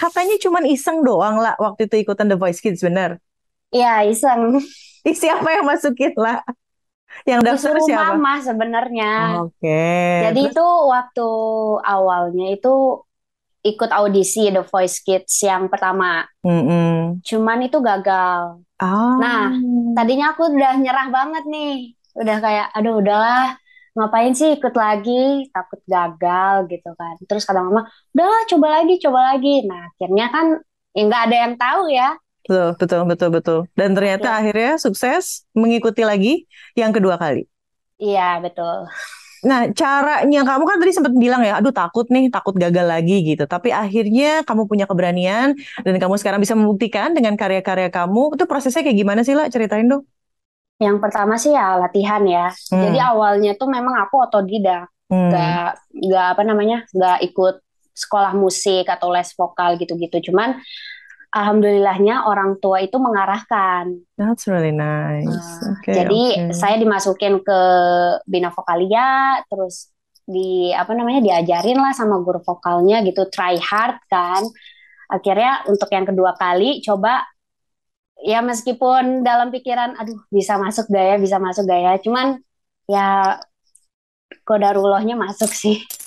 katanya cuma iseng doang lah waktu itu ikutan The Voice Kids bener iya iseng siapa yang masukin lah yang daftar siapa? siapa? mama sebenarnya. Oh, oke. Okay. Jadi Terus? itu waktu awalnya itu ikut audisi The Voice Kids yang pertama. Mm-hmm. Cuman itu gagal. Oh. Nah, tadinya aku udah nyerah banget nih. Udah kayak aduh udahlah ngapain sih ikut lagi takut gagal gitu kan terus kata mama udah coba lagi coba lagi nah akhirnya kan ya nggak ada yang tahu ya betul betul betul betul dan ternyata ya. akhirnya sukses mengikuti lagi yang kedua kali iya betul Nah, caranya kamu kan tadi sempat bilang ya, aduh takut nih, takut gagal lagi gitu. Tapi akhirnya kamu punya keberanian dan kamu sekarang bisa membuktikan dengan karya-karya kamu. Itu prosesnya kayak gimana sih lah? Ceritain dong. Yang pertama sih ya latihan ya. Hmm. Jadi awalnya tuh memang aku otodidak, hmm. gak gak apa namanya, gak ikut sekolah musik atau les vokal gitu-gitu. Cuman alhamdulillahnya orang tua itu mengarahkan. That's really nice. Uh, okay, jadi okay. saya dimasukin ke bina vokalia, terus di apa namanya diajarin lah sama guru vokalnya gitu, try hard kan akhirnya untuk yang kedua kali coba ya meskipun dalam pikiran aduh bisa masuk gaya bisa masuk gaya cuman ya kodarullahnya masuk sih